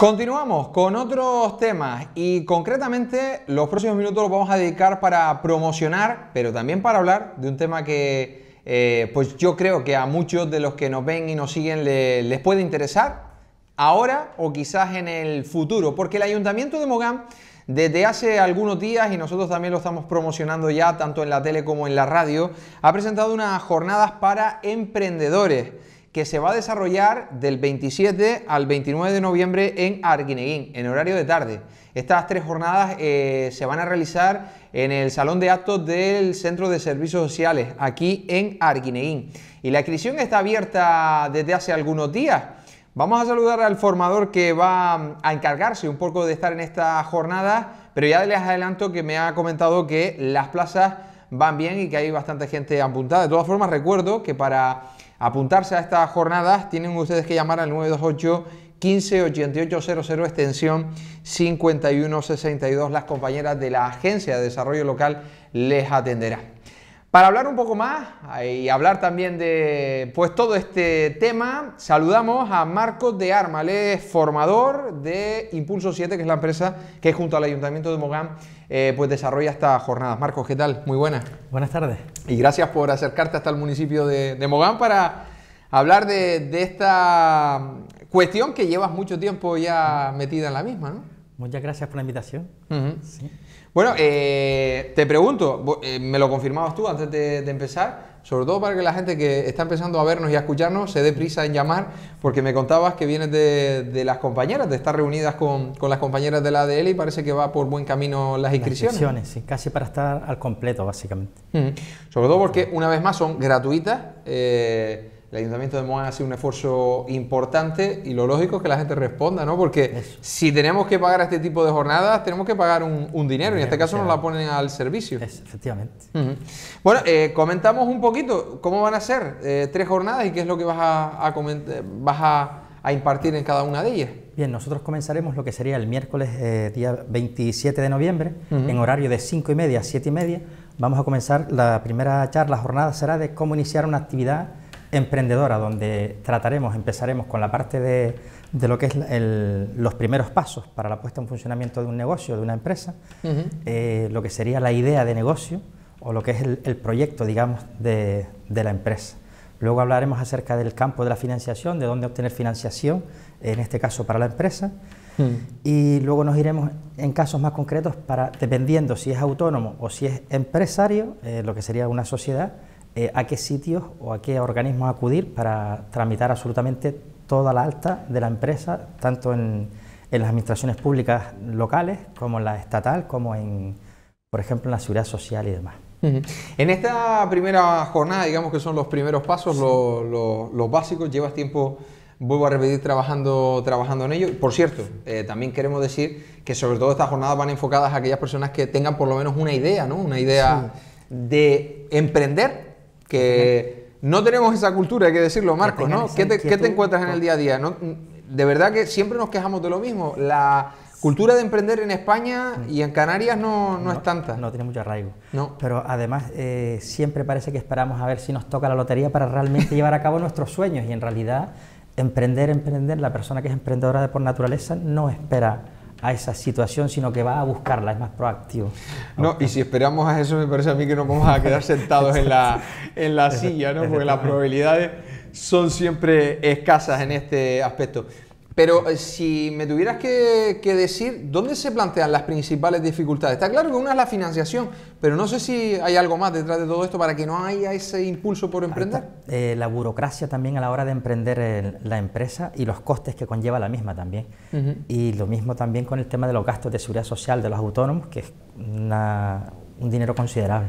Continuamos con otros temas y concretamente los próximos minutos los vamos a dedicar para promocionar, pero también para hablar de un tema que eh, pues yo creo que a muchos de los que nos ven y nos siguen les puede interesar ahora o quizás en el futuro, porque el Ayuntamiento de Mogán desde hace algunos días, y nosotros también lo estamos promocionando ya tanto en la tele como en la radio, ha presentado unas jornadas para emprendedores que se va a desarrollar del 27 al 29 de noviembre en Arguineguín, en horario de tarde. Estas tres jornadas eh, se van a realizar en el Salón de Actos del Centro de Servicios Sociales, aquí en Arguineguín. Y la inscripción está abierta desde hace algunos días. Vamos a saludar al formador que va a encargarse un poco de estar en esta jornada, pero ya les adelanto que me ha comentado que las plazas van bien y que hay bastante gente apuntada. De todas formas, recuerdo que para apuntarse a estas jornadas, tienen ustedes que llamar al 928 158800 extensión 5162. Las compañeras de la Agencia de Desarrollo Local les atenderán. Para hablar un poco más eh, y hablar también de pues todo este tema, saludamos a Marcos de Arma, formador de Impulso 7, que es la empresa que junto al Ayuntamiento de Mogán eh, pues desarrolla estas jornadas. Marcos, ¿qué tal? Muy buena. Buenas tardes. Y gracias por acercarte hasta el municipio de, Mogán para hablar de, de esta cuestión que llevas mucho tiempo ya metida en la misma, ¿no? Muchas gracias por la invitación. Bueno, eh, te pregunto, eh, me lo confirmabas tú antes de, empezar, sobre todo para que la gente que está empezando a vernos y a escucharnos se dé prisa en llamar, porque me contabas que vienes de, las compañeras, de estar reunidas con, las compañeras de la ADL y parece que va por buen camino las inscripciones. sí, casi para estar al completo, básicamente. Sobre todo porque, una vez más, son gratuitas. Eh, el Ayuntamiento de ha sido un esfuerzo importante y lo lógico es que la gente responda, ¿no? Porque si tenemos que pagar este tipo de jornadas, tenemos que pagar un, dinero, y en este caso nos la ponen al servicio. efectivamente. Bueno, eh, comentamos un poquito cómo van a ser eh, tres jornadas y qué es lo que vas a, eh, vas impartir en cada una de ellas. Bien, nosotros comenzaremos lo que sería el miércoles día 27 de noviembre, en horario de 5 y media a 7 y media. Vamos a comenzar la primera charla, la jornada será de cómo iniciar una actividad emprendedora, donde trataremos, empezaremos con la parte de, lo que es los primeros pasos para la puesta en funcionamiento de un negocio, de una empresa, eh, lo que sería la idea de negocio o lo que es el, proyecto, digamos, de, la empresa. Luego hablaremos acerca del campo de la financiación, de dónde obtener financiación, en este caso para la empresa. Mm. Y luego nos iremos en casos más concretos para, dependiendo si es autónomo o si es empresario, eh, lo que sería una sociedad, eh, a qué sitios o a qué organismos acudir para tramitar absolutamente toda la alta de la empresa, tanto en, las administraciones públicas locales como en la estatal, como en, por ejemplo, en la seguridad social y demás. En esta primera jornada, digamos que son los primeros pasos, los, básicos, llevas tiempo vuelvo a repetir, trabajando, trabajando en ello. Por cierto, eh, también queremos decir que sobre todo estas jornadas van enfocadas a aquellas personas que tengan por lo menos una idea, ¿no? Una idea de emprender que no tenemos esa cultura, hay que decirlo, Marcos, ¿no? ¿Qué te, encuentras en el día a día? De verdad que siempre nos quejamos de lo mismo. La cultura de emprender en España mm. y en Canarias no, es tanta. No tiene mucho arraigo. Pero además eh, siempre parece que esperamos a ver si nos toca la lotería para realmente llevar a cabo nuestros sueños. Y en realidad, emprender, emprender, la persona que es emprendedora de por naturaleza no espera a esa situación, sino que va a buscarla, es más proactivo. No, y si esperamos a eso, me parece a mí que nos vamos a quedar sentados en la, en la silla, ¿no? porque las probabilidades son siempre escasas en este aspecto. Pero eh, si me tuvieras que, decir, ¿dónde se plantean las principales dificultades? Está claro que una es la financiación, pero no sé si hay algo más detrás de todo esto para que no haya ese impulso por emprender. Eh, la burocracia también a la hora de emprender la empresa y los costes que conlleva la misma también. Y lo mismo también con el tema de los gastos de seguridad social de los autónomos, que es un dinero considerable.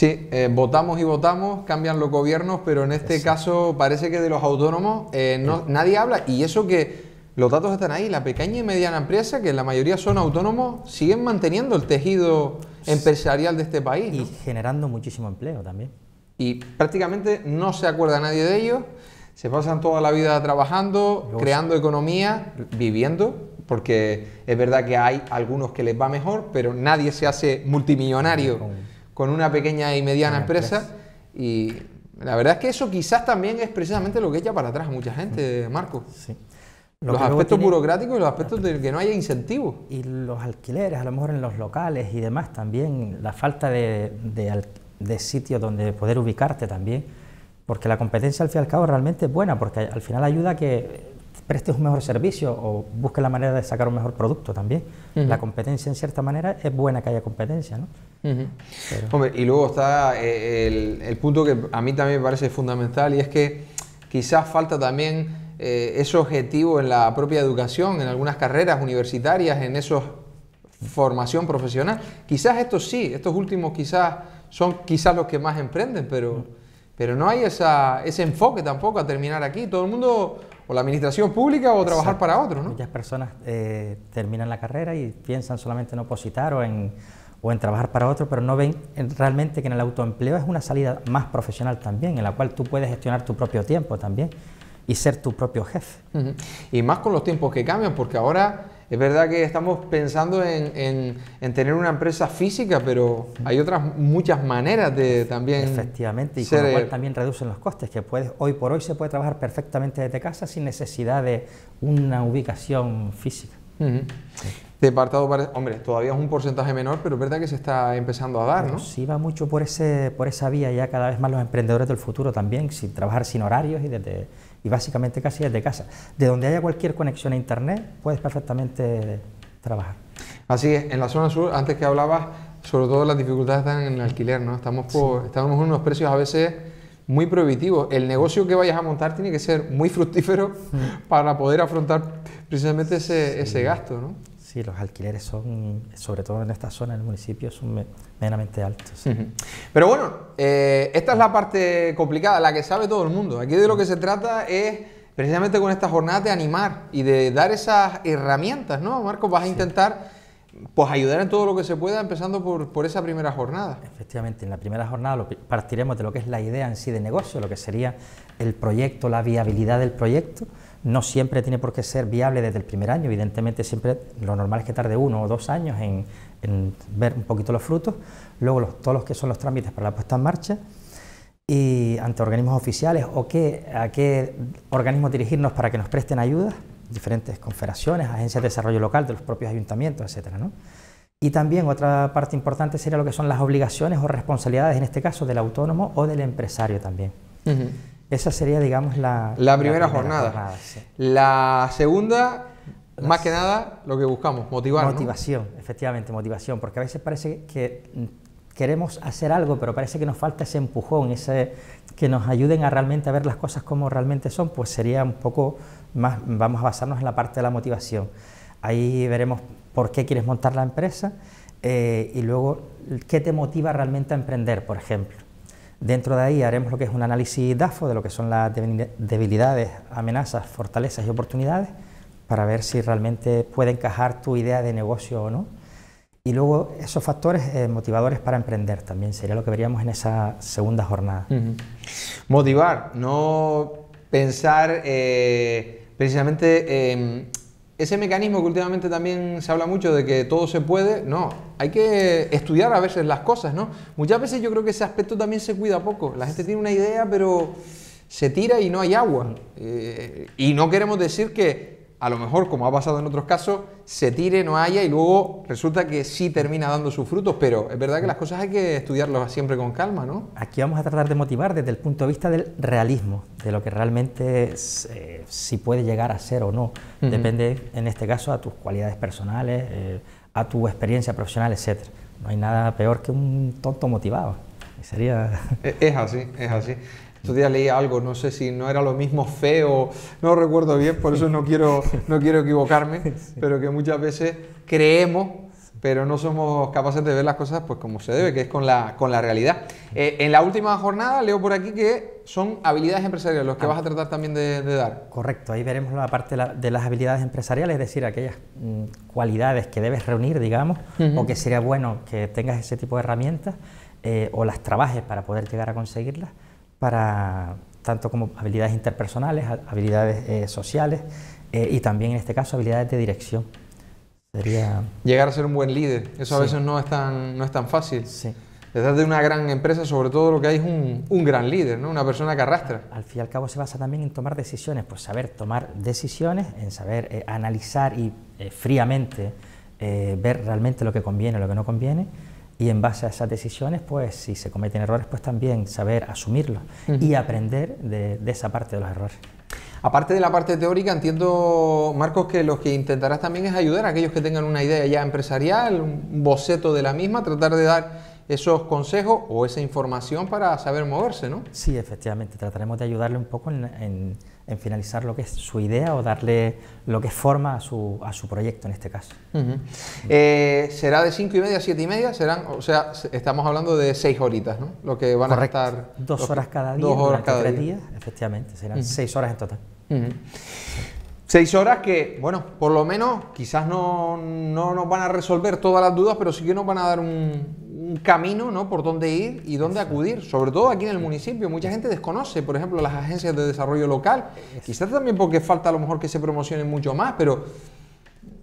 Sí, eh, votamos y votamos, cambian los gobiernos, pero en este caso parece que de los autónomos eh, eh. nadie habla y eso que los datos están ahí, la pequeña y mediana empresa, que la mayoría son autónomos, siguen manteniendo el tejido empresarial de este país. Y generando muchísimo empleo también. Y prácticamente no se acuerda nadie de ellos, se pasan toda la vida trabajando, creando economía, viviendo, porque es verdad que hay algunos que les va mejor, pero nadie se hace multimillonario con una pequeña y mediana ah, empresa. Y la verdad es que eso quizás también es precisamente lo que echa para atrás a mucha gente, mm. Marco. Sí. los aspectos burocráticos y los aspectos de que no haya incentivos. Y los alquileres, a lo mejor en los locales y demás también, la falta de, sitio donde poder ubicarte también, porque la competencia al fin y al cabo realmente es buena, porque al final ayuda que prestes un mejor servicio o busques la manera de sacar un mejor producto también. La competencia, en cierta manera, es buena que haya competencia, ¿no? Hombre, y luego está eh, el, punto que a mí también me parece fundamental y es que quizás falta también eh, ese objetivo en la propia educación, en algunas carreras universitarias, en esos formación profesional. Quizás estos sí, estos últimos quizás son quizás los que más emprenden, pero, pero no hay ese enfoque tampoco a terminar aquí. Todo el mundo o la administración pública o trabajar para otros. ¿no? Muchas personas eh, terminan la carrera y piensan solamente en opositar o en, o en trabajar para otro, pero no ven realmente que en el autoempleo es una salida más profesional también, en la cual tú puedes gestionar tu propio tiempo también y ser tu propio jefe. Y más con los tiempos que cambian, porque ahora es verdad que estamos pensando en, tener una empresa física, pero hay otras muchas maneras de también. Efectivamente, y con lo cual también reducen los costes, que puedes, hoy por hoy se puede trabajar perfectamente desde casa sin necesidad de una ubicación física. Departado, para... Hombre, todavía es un porcentaje menor, pero es verdad que se está empezando a dar, ¿no? Sí, va mucho por, ese, por esa vía ya cada vez más los emprendedores del futuro también, sin trabajar sin horarios y, desde, y básicamente casi desde casa. De donde haya cualquier conexión a Internet, puedes perfectamente trabajar. Así es, en la zona sur, antes que hablabas, sobre todo las dificultades están en el alquiler, ¿no? Estamos, por, en unos precios a veces muy prohibitivos. El negocio que vayas a montar tiene que ser muy fructífero mm. para poder afrontar precisamente ese, ese gasto. ¿no? Sí, los alquileres son, sobre todo en esta zona, del el municipio, son meramente altos. Pero bueno, eh, esta es la parte complicada, la que sabe todo el mundo. Aquí de lo que se trata es precisamente con esta jornada de animar y de dar esas herramientas, ¿no? Marco, vas a intentar pues ayudar en todo lo que se pueda, empezando por, por esa primera jornada. Efectivamente, en la primera jornada partiremos de lo que es la idea en sí de negocio, lo que sería el proyecto, la viabilidad del proyecto no siempre tiene por qué ser viable desde el primer año, evidentemente siempre lo normal es que tarde uno o dos años en, ver un poquito los frutos, luego todos los que son los trámites para la puesta en marcha y ante organismos oficiales o qué, a qué organismos dirigirnos para que nos presten ayuda, diferentes confederaciones, agencias de desarrollo local de los propios ayuntamientos, etc. Y también otra parte importante sería lo que son las obligaciones o responsabilidades, en este caso, del autónomo o del empresario también. Esa sería, digamos, la, la, primera, jornada. La segunda, más que nada, lo que buscamos, motivar. Motivación, efectivamente, motivación, porque a veces parece que mm, queremos hacer algo, pero parece que nos falta ese empujón, ese que nos ayuden a realmente a ver las cosas como realmente son, pues sería un poco más, vamos a basarnos en la parte de la motivación. Ahí veremos por qué quieres montar la empresa eh, y luego qué te motiva realmente a emprender, por ejemplo. Dentro de ahí haremos lo que es un análisis DAFO de lo que son las debilidades, amenazas, fortalezas y oportunidades para ver si realmente puede encajar tu idea de negocio o no. Y luego esos factores eh, motivadores para emprender también sería lo que veríamos en esa segunda jornada. Motivar, no pensar eh, precisamente... en... Em, ese mecanismo que últimamente también se habla mucho de que todo se puede, no, hay que estudiar a veces las cosas, ¿no? Muchas veces yo creo que ese aspecto también se cuida poco. La gente tiene una idea, pero se tira y no hay agua. Eh, y no queremos decir que a lo mejor, como ha pasado en otros casos, se tire, no haya y luego resulta que sí termina dando sus frutos, pero es verdad que las cosas hay que estudiarlas siempre con calma, ¿no? Aquí vamos a tratar de motivar desde el punto de vista del realismo, de lo que realmente eh, si puede llegar a ser o no. Depende, en este caso, a tus cualidades personales, eh, a tu experiencia profesional, etc. No hay nada peor que un tonto motivado. E, es así, es así. Estos días leí algo, no sé si no era lo mismo feo, no recuerdo bien, por eso no quiero, no quiero equivocarme, pero que muchas veces creemos, pero no somos capaces de ver las cosas pues como se debe, que es con la, con la realidad. Eh, en la última jornada leo por aquí que son habilidades empresariales los que ah. vas a tratar también de, dar. Correcto, ahí veremos la parte de, las habilidades empresariales, es decir, aquellas mm, cualidades que debes reunir, digamos, o que sería bueno que tengas ese tipo de herramientas eh, o las trabajes para poder llegar a conseguirlas para tanto como habilidades interpersonales, habilidades eh, sociales eh, y también en este caso habilidades de dirección. Sería... Llegar a ser un buen líder, eso a veces no es tan, no es fácil. Sí. de una gran empresa, sobre todo lo que hay es un, gran líder, ¿no? una persona que arrastra. Al fin y al cabo se basa también en tomar decisiones, pues saber tomar decisiones, en saber eh, analizar y fríamente ver realmente lo que conviene, lo que no conviene y en base a esas decisiones, pues si se cometen errores, pues también saber asumirlos y aprender de, esa parte de los errores. Aparte de la parte teórica, entiendo, Marcos, que lo que intentarás también es ayudar a aquellos que tengan una idea ya empresarial, un boceto de la misma, tratar de dar esos consejos o esa información para saber moverse, ¿no? Sí, efectivamente, trataremos de ayudarle un poco en en finalizar lo que es su idea o darle lo que forma a su, a su proyecto en este caso. Eh, será de cinco y media a 7 y media, serán, o sea, estamos hablando de seis horitas, ¿no? Lo que van a estar... Dos horas cada día, dos horas cada día. efectivamente, serán 6 horas en total. Seis horas que, bueno, por lo menos quizás no, no, nos van a resolver todas las dudas, pero sí que nos van a dar un, un camino ¿no? por dónde ir y dónde acudir, sobre todo aquí en el municipio. Mucha gente desconoce, por ejemplo, las agencias de desarrollo local, quizás también porque falta a lo mejor que se promocionen mucho más, pero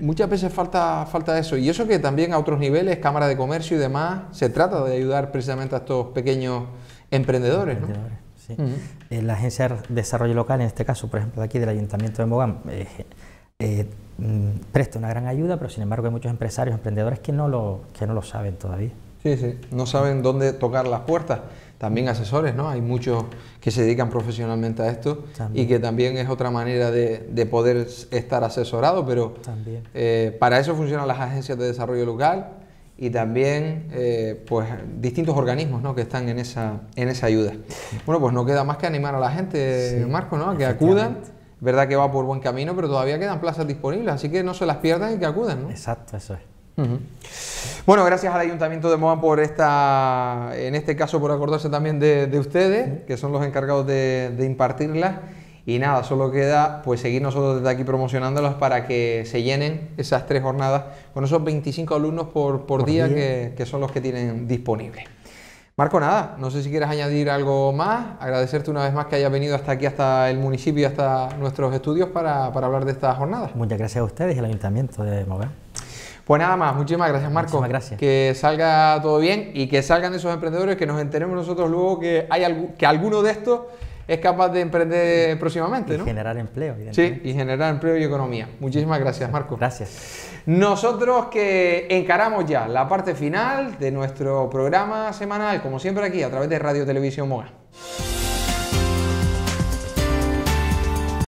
muchas veces falta, falta eso. Y eso que también a otros niveles, Cámara de Comercio y demás, se trata de ayudar precisamente a estos pequeños emprendedores. Eh, la agencia de desarrollo local, en este caso, por ejemplo, de aquí del Ayuntamiento de Mogán, eh, eh, mm, presta una gran ayuda, pero sin embargo hay muchos empresarios, emprendedores que no lo, que no lo saben todavía. Sí, sí, no saben dónde tocar las puertas. También asesores, ¿no? Hay muchos que se dedican profesionalmente a esto y que también es otra manera de, poder estar asesorado, pero también. Eh, para eso funcionan las agencias de desarrollo local y también eh, pues distintos organismos ¿no? que están en esa, en esa ayuda. Bueno, pues no queda más que animar a la gente, Marco, ¿no? A que acudan verdad que va por buen camino, pero todavía quedan plazas disponibles, así que no se las pierdan y que acudan, ¿no? Exacto, eso es. Bueno, gracias al Ayuntamiento de Moa por esta, en este caso por acordarse también de, ustedes, que son los encargados de, impartirlas. Y nada, solo queda pues seguir nosotros desde aquí promocionándolas para que se llenen esas tres jornadas con esos 25 alumnos por, día, Que, son los que tienen disponibles. Marco, nada, no sé si quieres añadir algo más, agradecerte una vez más que hayas venido hasta aquí, hasta el municipio, hasta nuestros estudios para, hablar de estas jornadas. Muchas gracias a ustedes y al Ayuntamiento de Mogán. Pues nada más, muchísimas gracias Marco. Muchísimas gracias. Que salga todo bien y que salgan esos emprendedores, que nos enteremos nosotros luego que, hay que alguno de estos es capaz de emprender próximamente. Y generar empleo, evidentemente. Sí, y generar empleo y economía. Muchísimas gracias Marco. Gracias. Nosotros que encaramos ya la parte final de nuestro programa semanal, como siempre aquí, a través de Radio Televisión Moga.